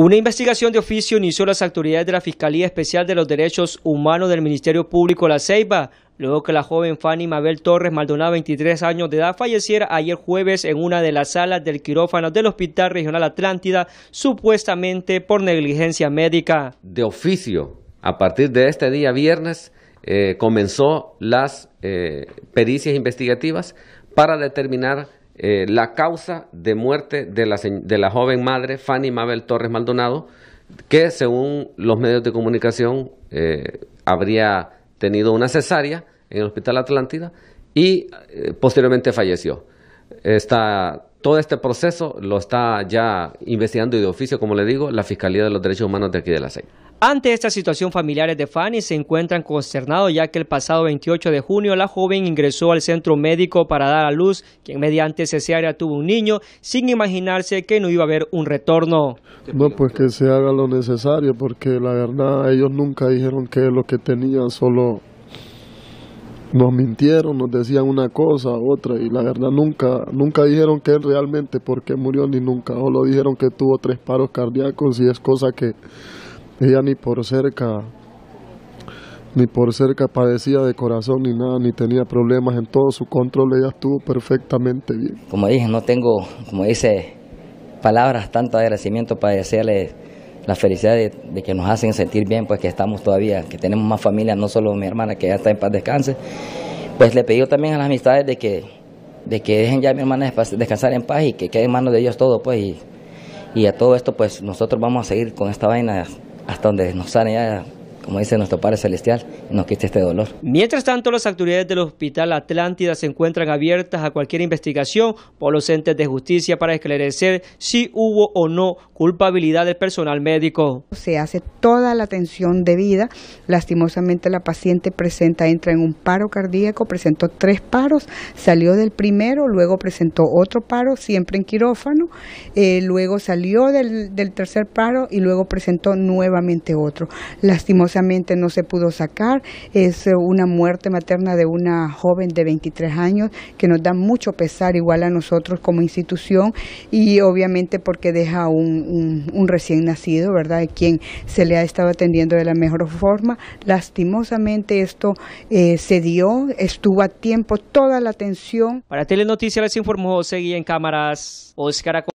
Una investigación de oficio inició las autoridades de la Fiscalía Especial de los Derechos Humanos del Ministerio Público La Ceiba, luego que la joven Fanny Mabel Torres Maldonado, 23 años de edad, falleciera ayer jueves en una de las salas del quirófano del Hospital Regional Atlántida, supuestamente por negligencia médica. De oficio, a partir de este día viernes, eh, comenzó las eh, pericias investigativas para determinar eh, la causa de muerte de la, de la joven madre Fanny Mabel Torres Maldonado, que según los medios de comunicación eh, habría tenido una cesárea en el Hospital Atlántida y eh, posteriormente falleció. Esta todo este proceso lo está ya investigando y de oficio, como le digo, la Fiscalía de los Derechos Humanos de aquí de la CEI. Ante esta situación, familiares de Fanny se encuentran consternados ya que el pasado 28 de junio la joven ingresó al centro médico para dar a luz, quien mediante cesárea tuvo un niño, sin imaginarse que no iba a haber un retorno. No, pues que se haga lo necesario, porque la verdad ellos nunca dijeron que lo que tenían solo nos mintieron, nos decían una cosa, otra, y la verdad nunca, nunca dijeron que él realmente por murió, ni nunca, o lo dijeron que tuvo tres paros cardíacos, y es cosa que ella ni por cerca, ni por cerca padecía de corazón, ni nada, ni tenía problemas en todo su control, ella estuvo perfectamente bien. Como dije, no tengo, como dice, palabras, tanto agradecimiento para decirle la felicidad de, que nos hacen sentir bien, pues que estamos todavía, que tenemos más familia, no solo mi hermana que ya está en paz descanse. Pues le pedí también a las amistades de que, de que dejen ya a mi hermana descansar en paz y que quede en manos de ellos todo, pues. Y, y a todo esto, pues nosotros vamos a seguir con esta vaina hasta donde nos sale ya como dice nuestro Padre Celestial, nos quite este dolor. Mientras tanto, las autoridades del Hospital Atlántida se encuentran abiertas a cualquier investigación por los entes de justicia para esclarecer si hubo o no culpabilidad del personal médico. Se hace toda la atención debida. Lastimosamente, la paciente presenta, entra en un paro cardíaco, presentó tres paros, salió del primero, luego presentó otro paro, siempre en quirófano, eh, luego salió del, del tercer paro y luego presentó nuevamente otro. Lastimosamente, no se pudo sacar. Es eh, una muerte materna de una joven de 23 años que nos da mucho pesar igual a nosotros como institución y obviamente porque deja un, un, recién nacido, ¿verdad? Quien se le ha estado atendiendo de la mejor forma. Lastimosamente esto eh, se dio, estuvo a tiempo toda la atención. Para Telenoticias les informó, seguí en cámaras Oscar